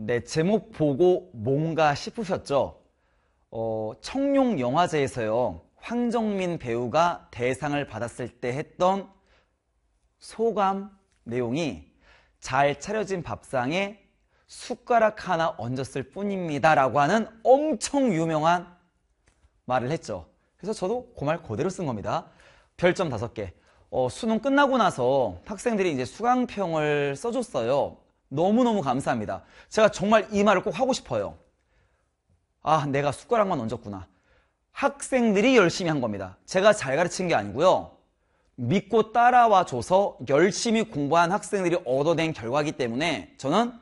네, 제목 보고 뭔가 싶으셨죠? 어, 청룡 영화제에서요. 황정민 배우가 대상을 받았을 때 했던 소감 내용이 잘 차려진 밥상에 숟가락 하나 얹었을 뿐입니다. 라고 하는 엄청 유명한 말을 했죠. 그래서 저도 그 말 그대로 쓴 겁니다. 별점 다섯 개 어, 수능 끝나고 나서 학생들이 이제 수강평을 써줬어요. 너무너무 감사합니다. 제가 정말 이 말을 꼭 하고 싶어요. 아, 내가 숟가락만 얹었구나. 학생들이 열심히 한 겁니다. 제가 잘 가르친 게 아니고요. 믿고 따라와 줘서 열심히 공부한 학생들이 얻어낸 결과이기 때문에 저는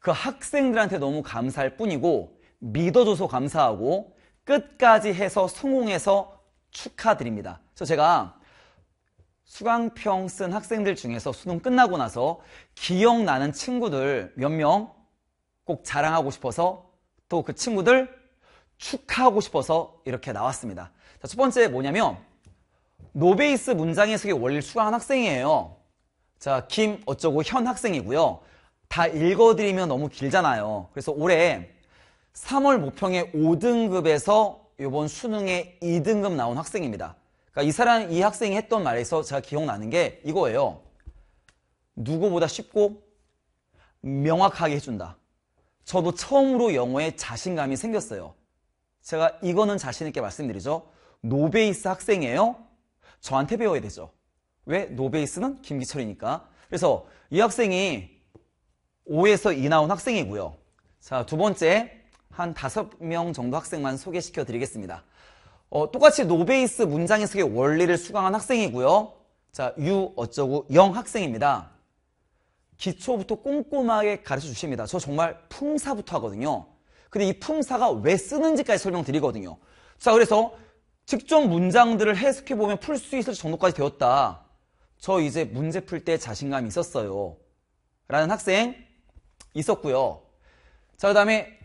그 학생들한테 너무 감사할 뿐이고 믿어줘서 감사하고 끝까지 해서 성공해서 축하드립니다. 그래서 제가 수강평 쓴 학생들 중에서 수능 끝나고 나서 기억나는 친구들 몇 명 꼭 자랑하고 싶어서 또 그 친구들 축하하고 싶어서 이렇게 나왔습니다. 자, 첫 번째 뭐냐면 노베이스 문장 의석의 원리를 수강한 학생이에요. 자, 김 어쩌고 현 학생이고요. 다 읽어드리면 너무 길잖아요. 그래서 올해 3월 모평의 5등급에서 이번 수능에 2등급 나온 학생입니다. 그러니까 이 사람, 이 학생이 했던 말에서 제가 기억나는 게 이거예요. 누구보다 쉽고 명확하게 해준다. 저도 처음으로 영어에 자신감이 생겼어요. 제가 이거는 자신있게 말씀드리죠. 노베이스 학생이에요. 저한테 배워야 되죠. 왜? 노베이스는 김기철이니까. 그래서 이 학생이 5에서 2 나온 학생이고요. 자, 두 번째, 한 다섯 명 정도 학생만 소개시켜 드리겠습니다. 어, 똑같이 노베이스 문장 해석의 원리를 수강한 학생이고요. 자, 유 어쩌고 영 학생입니다. 기초부터 꼼꼼하게 가르쳐 주십니다. 저 정말 풍사부터 하거든요. 근데 이풍사가왜 쓰는지까지 설명드리거든요. 자, 그래서 특정 문장들을 해석해보면 풀 수 있을 정도까지 되었다. 저 이제 문제 풀 때 자신감이 있었어요. 라는 학생 있었고요. 자, 그 다음에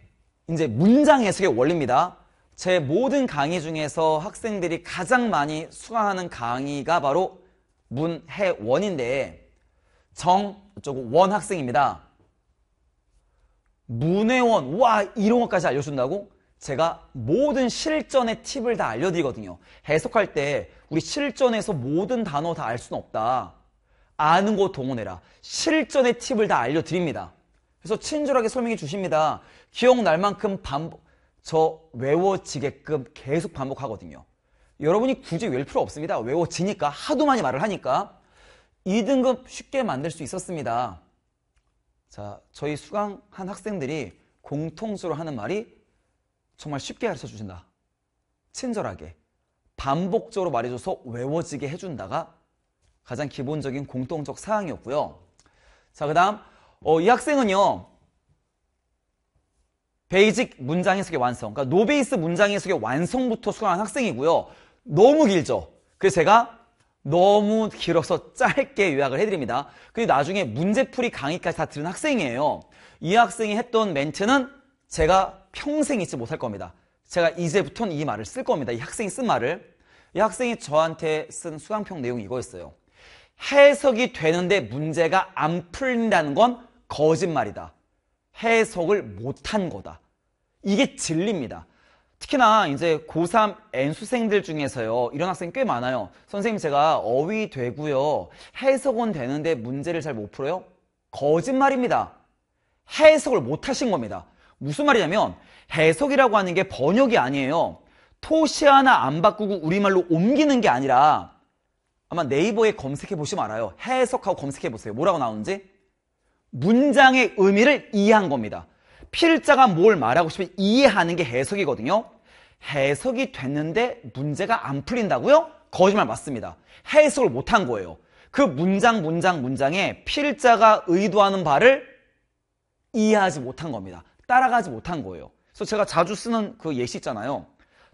이제 문장 해석의 원리입니다. 제 모든 강의 중에서 학생들이 가장 많이 수강하는 강의가 바로 문해원인데 정, 저거 원 학생입니다. 문해원, 와 이런 것까지 알려준다고? 제가 모든 실전의 팁을 다 알려드리거든요. 해석할 때 우리 실전에서 모든 단어 다 알 수는 없다. 아는 곳 동원해라. 실전의 팁을 다 알려드립니다. 그래서 친절하게 설명해 주십니다. 기억날 만큼 반복, 저 외워지게끔 계속 반복하거든요. 여러분이 굳이 외울 필요 없습니다. 외워지니까 하도 많이 말을 하니까 2등급 쉽게 만들 수 있었습니다. 자, 저희 수강한 학생들이 공통적으로 하는 말이 정말 쉽게 가르쳐 주신다. 친절하게, 반복적으로 말해줘서 외워지게 해준다가 가장 기본적인 공통적 사항이었고요. 자, 그 다음, 어, 이 학생은요, 베이직 문장 해석의 완성, 그러니까 노베이스 문장 해석의 완성부터 수강한 학생이고요. 너무 길죠? 그래서 제가 너무 길어서 짧게 요약을 해드립니다. 그리 나중에 문제풀이 강의까지 다 들은 학생이에요. 이 학생이 했던 멘트는 제가 평생 잊지 못할 겁니다. 제가 이제부터는 이 말을 쓸 겁니다. 이 학생이 쓴 말을. 이 학생이 저한테 쓴 수강평 내용이 이거였어요. 해석이 되는데 문제가 안 풀린다는 건 거짓말이다. 해석을 못한 거다. 이게 진리입니다. 특히나 이제 고3 N수생들 중에서요. 이런 학생 꽤 많아요. 선생님 제가 어휘 되고요. 해석은 되는데 문제를 잘 못 풀어요? 거짓말입니다. 해석을 못 하신 겁니다. 무슨 말이냐면 해석이라고 하는 게 번역이 아니에요. 토시 하나 안 바꾸고 우리말로 옮기는 게 아니라 아마 네이버에 검색해 보시면 알아요. 해석하고 검색해 보세요. 뭐라고 나오는지. 문장의 의미를 이해한 겁니다. 필자가 뭘 말하고 싶으면 이해하는 게 해석이거든요. 해석이 됐는데 문제가 안 풀린다고요? 거짓말 맞습니다. 해석을 못한 거예요. 그 문장 문장 문장에 필자가 의도하는 바를 이해하지 못한 겁니다. 따라가지 못한 거예요. 그래서 제가 자주 쓰는 그 예시 있잖아요.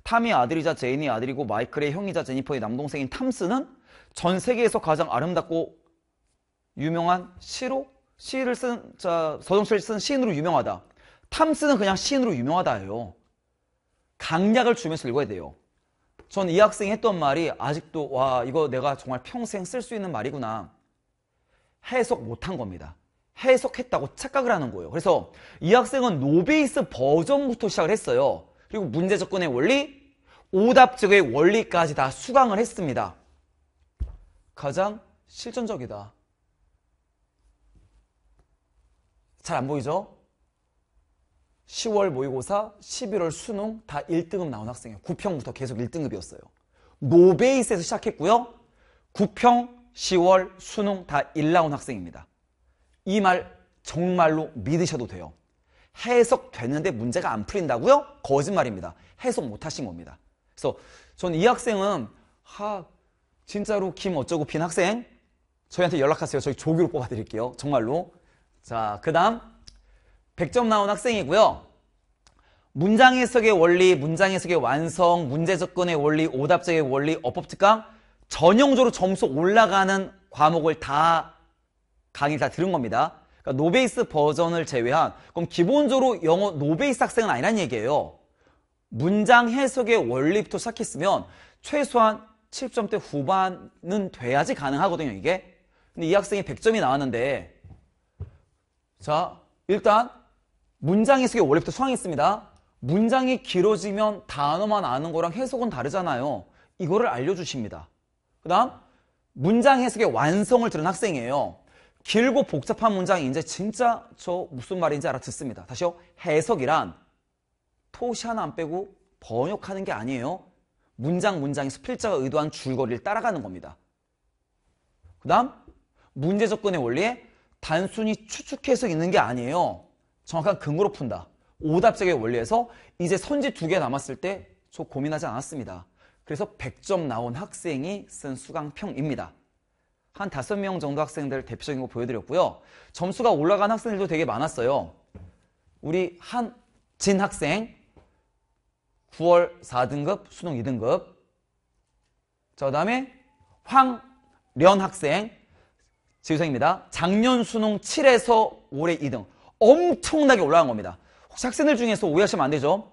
탐이 아들이자 제인이 아들이고 마이클의 형이자 제니퍼의 남동생인 탐스는 전 세계에서 가장 아름답고 유명한 시로 시를 쓴, 자, 서정수를 쓴 시인으로 유명하다. 탐스는 그냥 시인으로 유명하다해요 강약을 주면서 읽어야 돼요. 전 이 학생이 했던 말이 아직도 와 이거 내가 정말 평생 쓸 수 있는 말이구나 해석 못한 겁니다. 해석했다고 착각을 하는 거예요. 그래서 이 학생은 노베이스 버전부터 시작을 했어요. 그리고 문제 접근의 원리, 오답 즉의 원리까지 다 수강을 했습니다. 가장 실전적이다. 잘안 보이죠? 10월 모의고사, 11월 수능 다 1등급 나온 학생이에요. 9평부터 계속 1등급이었어요. 노베이스에서 시작했고요. 9평, 10월, 수능 다 1라운 학생입니다. 이 말 정말로 믿으셔도 돼요. 해석됐는데 문제가 안 풀린다고요? 거짓말입니다. 해석 못 하신 겁니다. 그래서 저는 이 학생은 하 진짜로 김 어쩌고 빈 학생 저희한테 연락하세요. 저희 조교로 뽑아드릴게요. 정말로 자, 그 다음 100점 나온 학생이고요. 문장 해석의 원리, 문장 해석의 완성, 문제 접근의 원리, 오답적의 원리, 어법 특강 전형적으로 점수 올라가는 과목을 다 강의 다 들은 겁니다. 그러니까 노베이스 버전을 제외한 그럼 기본적으로 영어 노베이스 학생은 아니란 얘기예요. 문장 해석의 원리부터 시작했으면 최소한 7점대 후반은 돼야지 가능하거든요, 이게. 근데 이 학생이 100점이 나왔는데 자, 일단 문장 해석에 원래부터 수항이 있습니다. 문장이 길어지면 단어만 아는 거랑 해석은 다르잖아요. 이거를 알려주십니다. 그 다음 문장 해석의 완성을 들은 학생이에요. 길고 복잡한 문장이 이제 진짜 저 무슨 말인지 알아듣습니다. 다시요. 해석이란 토시 하나 안 빼고 번역하는 게 아니에요. 문장 문장의 스필자가 의도한 줄거리를 따라가는 겁니다. 그 다음 문제 접근의 원리에 단순히 추측해서 있는 게 아니에요. 정확한 근거로 푼다. 오답적의 원리에서 이제 선지 두 개 남았을 때 저 고민하지 않았습니다. 그래서 100점 나온 학생이 쓴 수강평입니다. 한 5명 정도 학생들 대표적인 거 보여드렸고요. 점수가 올라간 학생들도 되게 많았어요. 우리 한진 학생 9월 4등급, 수능 2등급 자, 그 다음에 황련 학생 지우생입니다. 작년 수능 7에서 올해 2등. 엄청나게 올라간 겁니다. 혹시 학생들 중에서 오해하시면 안 되죠?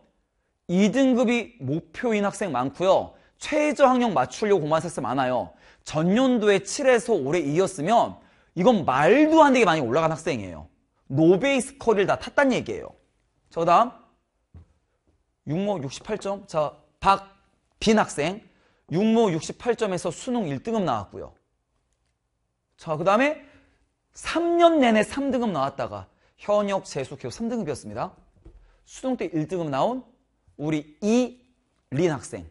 2등급이 목표인 학생 많고요. 최저 학력 맞추려고 공부한 학생 많아요. 전년도에 7에서 올해 2였으면 이건 말도 안 되게 많이 올라간 학생이에요. 노베이스 커리를 다 탔단 얘기예요. 저 다음 6모 68점 자 박빈 학생 6모 68점에서 수능 1등급 나왔고요. 자, 그 다음에 3년 내내 3등급 나왔다가 현역 재수 계속 3등급이었습니다. 수능 때 1등급 나온 우리 이린 학생.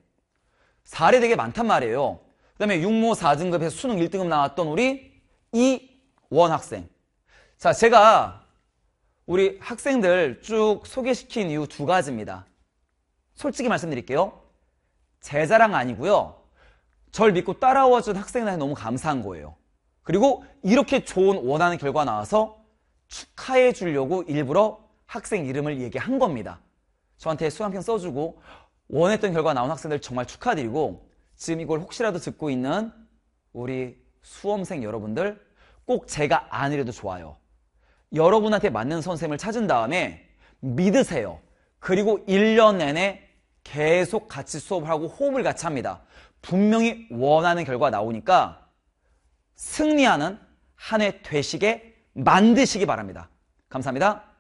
사례 되게 많단 말이에요. 그 다음에 육모 4등급에서 수능 1등급 나왔던 우리 이원 학생. 자, 제가 우리 학생들 쭉 소개시킨 이유 두 가지입니다. 솔직히 말씀드릴게요. 제 자랑 아니고요. 절 믿고 따라와 준 학생들한테 너무 감사한 거예요. 그리고 이렇게 좋은 원하는 결과 나와서 축하해 주려고 일부러 학생 이름을 얘기한 겁니다. 저한테 수강편 써주고 원했던 결과 나온 학생들 정말 축하드리고 지금 이걸 혹시라도 듣고 있는 우리 수험생 여러분들 꼭 제가 아니래도 좋아요. 여러분한테 맞는 선생님을 찾은 다음에 믿으세요. 그리고 1년 내내 계속 같이 수업을 하고 호흡을 같이 합니다. 분명히 원하는 결과 나오니까 승리하는 한 해 되시게 만드시기 바랍니다. 감사합니다.